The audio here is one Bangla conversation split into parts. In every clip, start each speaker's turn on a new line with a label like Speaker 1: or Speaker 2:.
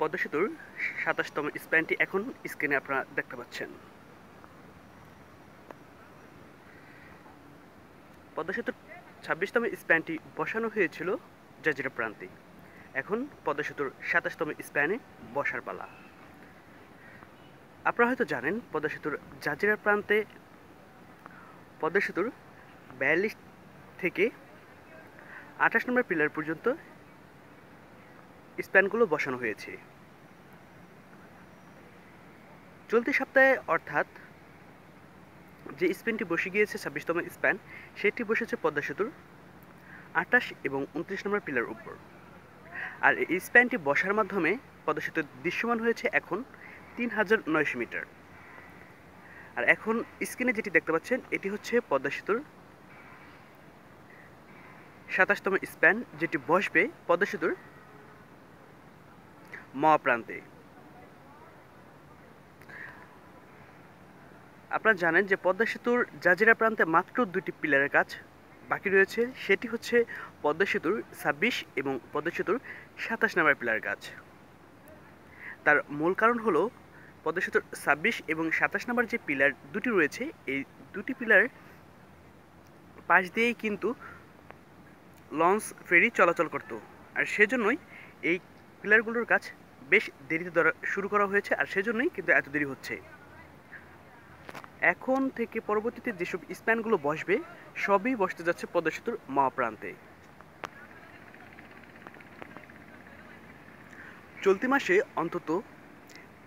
Speaker 1: পদ্মা সেতুর সাতাশতম স্প্যানটি এখন স্ক্রিনে আপনারা দেখতে পাচ্ছেন পদ্মা সেতুর ছাব্বিশতম স্প্যানটি বসানো হয়েছিল জাজিরা প্রান্তে এখন পদ্মা সেতুর সাতাশতম স্প্যানে বসার পালা আপনারা হয়তো জানেন পদ্মা সেতুর জাজিরা প্রান্তে পদ্মা সেতুর বিয়াল্লিশ থেকে আঠাশ নম্বর পিলার পর্যন্ত স্প্যানগুলো বসানো হয়েছে চলতি সপ্তাহে অর্থাৎ যে স্প্যানটি বসে গিয়েছে ছাব্বিশতম স্প্যান সেটি বসেছে পদ্মা সেতুর আটাশ এবং উনত্রিশ নম্বর পিলার উপর আর এই স্প্যানটি বসার মাধ্যমে পদ্মা সেতু দৃশ্যমান হয়েছে এখন তিন হাজার নয়শো মিটার আর এখন স্ক্রিনে যেটি দেখতে পাচ্ছেন এটি হচ্ছে পদ্মা সেতুর সাতাশতম স্প্যান যেটি বসবে পদ্মা সেতুর মহাপ্রান্তে আপনারা জানেন যে পদ্মা সেতুর জাজিরা প্রান্তে মাত্র দুটি পিলারের কাজ বাকি রয়েছে সেটি হচ্ছে পদ্মা সেতুর ছাব্বিশ এবং পদ্মা সেতুর সাতাশ নাম্বার পিলারের কাজ তার মূল কারণ হলো পদ্মা সেতুর ছাব্বিশ এবং সাতাশ নাম্বার যে পিলার দুটি রয়েছে এই দুটি পিলার পাশ দিয়েই কিন্তু লঞ্চ ফেরি চলাচল করত আর সেজন্যই এই পিলারগুলোর কাজ বেশ দেরিতে শুরু করা হয়েছে আর সেজন্যই কিন্তু এত দেরি হচ্ছে এখন থেকে পরবর্তীতে যেসব স্প্যানগুলো বসবে সবই বসতে যাচ্ছে পদ্মা সেতুর মহাপ্রান্তে চলতি মাসে অন্তত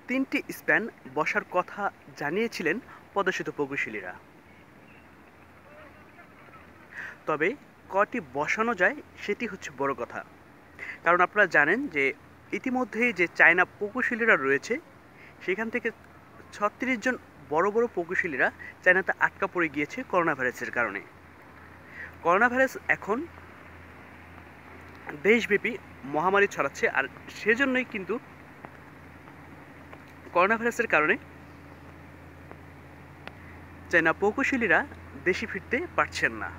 Speaker 1: তিনটি স্প্যান বসার কথা জানিয়েছিলেন পদ্মা সেতু প্রকৌশলীরা তবে কটি বসানো যায় সেটি হচ্ছে বড় কথা কারণ আপনারা জানেন যে ইতিমধ্যে যে চায়না প্রকৌশলীরা রয়েছে সেখান থেকে ছত্রিশ জন বড় বড় প্রকৌশলীরা চায়নাতে আটকা পড়ে গিয়েছে করোনা ভাইরাসের কারণে করোনা ভাইরাস এখন দেশব্যাপী মহামারী ছড়াচ্ছে আর সেজন্যই কিন্তু করোনা ভাইরাসের কারণে চায়না প্রকৌশলীরা দেশে ফিরতে পারছেন না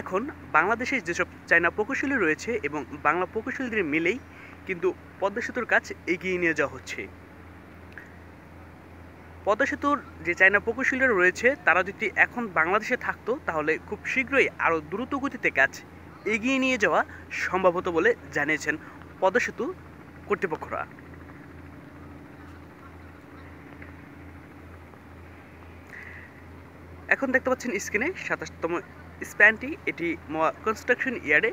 Speaker 1: এখন বাংলাদেশে যেসব চায়না প্রকৌশলী রয়েছে এবং বাংলা প্রকৌশলীদের মিলেই কিন্তু পদ্মা সেতুর কাজ এগিয়ে নিয়ে যাওয়া হচ্ছে পদ্মা সেতুর যে চায়না প্রকৌশলীরা রয়েছে তারা যদি এখন বাংলাদেশে থাকতো তাহলে খুব শীঘ্রই আরও দ্রুত গতিতে কাজ এগিয়ে নিয়ে যাওয়া সম্ভব হতো বলে জানিয়েছেন পদ্মা সেতু কর্তৃপক্ষরা এখন দেখতে পাচ্ছেন স্ক্রিনে সাতাশতম স্প্যানটি এটি কনস্ট্রাকশন ইয়ারে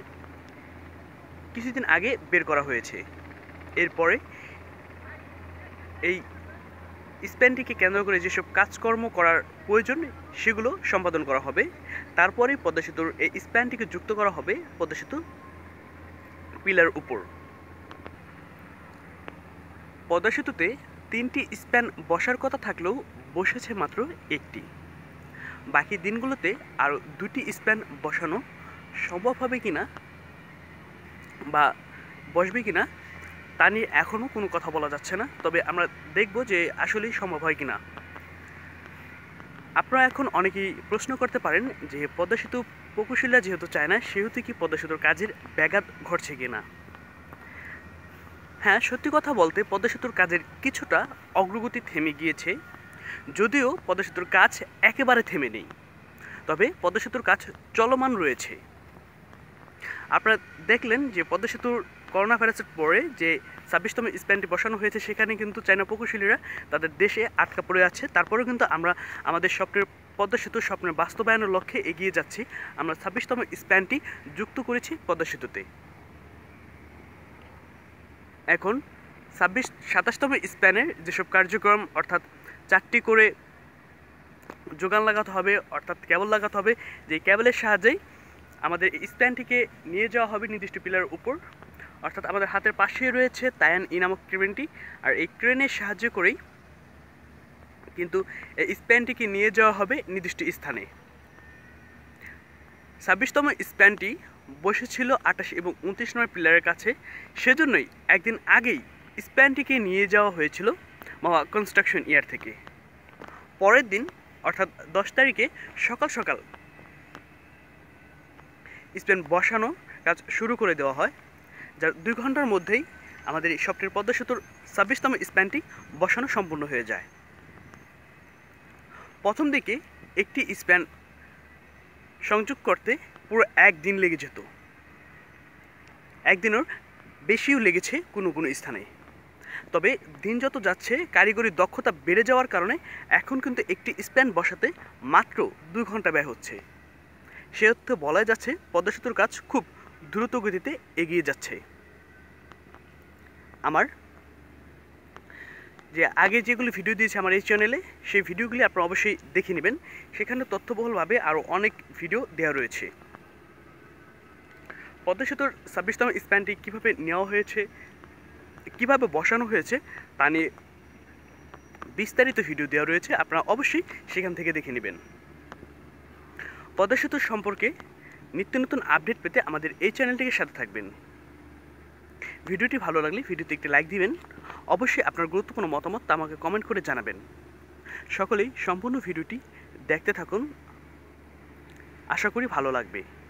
Speaker 1: কিছুদিন আগে বের করা হয়েছে এরপরে এই স্প্যানটিকে কেন্দ্র করে যেসব কাজকর্ম করার প্রয়োজন সেগুলো সম্পাদন করা হবে তারপরে পদ্মা সেতুর এই স্প্যানটিকে যুক্ত করা হবে পদ্মা সেতু পিলার উপর পদ্মা সেতুতে তিনটি স্প্যান বসার কথা থাকলেও বসেছে মাত্র একটি বাকি দিনগুলোতে আরও দুটি স্প্যান বসানো সম্ভব হবে কি না বা বসবে কি না তা নিয়ে এখনও কোনো কথা বলা যাচ্ছে না তবে আমরা দেখব যে আসলেই সম্ভব হয় কি না আপনারা এখন অনেকেই প্রশ্ন করতে পারেন যে পদ্মা সেতু প্রকৌশলীরা যেহেতু চায় না সেহেতু কি পদ্মা সেতুর কাজের ব্যাঘাত ঘটছে কি না হ্যাঁ সত্যি কথা বলতে পদ্মা সেতুর কাজের কিছুটা অগ্রগতি থেমে গিয়েছে যদিও পদ্মা কাজ একেবারে থেমে নেই তবে পদ্মা সেতুর কাজ চলমান রয়েছে আপনারা দেখলেন যে পদ্মা সেতুর করোনা ভাইরাসের পরে যে ছাব্বিশতম স্প্যানটি বসানো হয়েছে সেখানে কিন্তু চায়না প্রকৌশলীরা তাদের দেশে আটকা পড়ে আছে তারপরেও কিন্তু আমরা আমাদের স্বপ্নের পদ্মা সেতুর স্বপ্নের বাস্তবায়নের লক্ষ্যে এগিয়ে যাচ্ছি আমরা ছাব্বিশতম স্প্যানটি যুক্ত করেছি পদ্মা সেতুতে এখন ছাব্বিশ সাতাশতম স্প্যানের যেসব কার্যক্রম অর্থাৎ চারটি করে যোগান লাগাতে হবে অর্থাৎ কেবল লাগাতে হবে যে ক্যাবলের সাহায্যেই আমাদের স্প্যানটিকে নিয়ে যাওয়া হবে নির্দিষ্ট পিলার উপর অর্থাৎ আমাদের হাতের পাশেই রয়েছে তায়ান ই নামক ক্রেনটি আর এই ক্রেনের সাহায্য করেই কিন্তু এই স্প্যানটিকে নিয়ে যাওয়া হবে নির্দিষ্ট স্থানে ছাব্বিশতম স্প্যানটি বসেছিল আটাশ এবং উনত্রিশ নম্বর পিলারের কাছে সেজন্যই একদিন আগেই স্প্যানটিকে নিয়ে যাওয়া হয়েছিল মামা কনস্ট্রাকশন ইয়ার থেকে পরের দিন অর্থাৎ দশ তারিখে সকাল সকাল স্পেন বসানো কাজ শুরু করে দেওয়া হয় যার দুই ঘন্টার মধ্যেই আমাদের এই সবটির পদ্মা সেতুর ছাব্বিশতম স্প্যানটি বসানো সম্পূর্ণ হয়ে যায় প্রথম দিকে একটি স্প্যান সংযোগ করতে পুরো একদিন লেগে যেত একদিনের বেশিও লেগেছে কোনো কোনো স্থানে তবে দিন যত যাচ্ছে কারিগরি দক্ষতা বেড়ে যাওয়ার কারণে এখন কিন্তু একটি স্প্যান বসাতে মাত্র দুই ঘন্টা ব্যয় হচ্ছে সে অর্থে বলা যাচ্ছে পদ্মা সেতুর কাজ খুব দ্রুত গতিতে এগিয়ে যাচ্ছে আমার যে আগে যেগুলো ভিডিও দিয়েছে আমার এই চ্যানেলে সেই ভিডিওগুলি আপনারা অবশ্যই দেখে নেবেন সেখানে তথ্যবহুলভাবে আরও অনেক ভিডিও দেওয়া রয়েছে পদ্মা সেতুর ছাব্বিশতম স্প্যানটি কীভাবে নেওয়া হয়েছে কিভাবে বসানো হয়েছে তা নিয়ে বিস্তারিত ভিডিও দেওয়া রয়েছে আপনারা অবশ্যই সেখান থেকে দেখে নেবেন পদ্মা সম্পর্কে নিত্য নতুন আপডেট পেতে আমাদের এই চ্যানেলটিকে সাথে থাকবেন ভিডিওটি ভালো লাগলে ভিডিওতে একটি লাইক দিবেন অবশ্যই আপনার গুরুত্বপূর্ণ মতামত তা আমাকে কমেন্ট করে জানাবেন সকলেই সম্পূর্ণ ভিডিওটি দেখতে থাকুন আশা করি ভালো লাগবে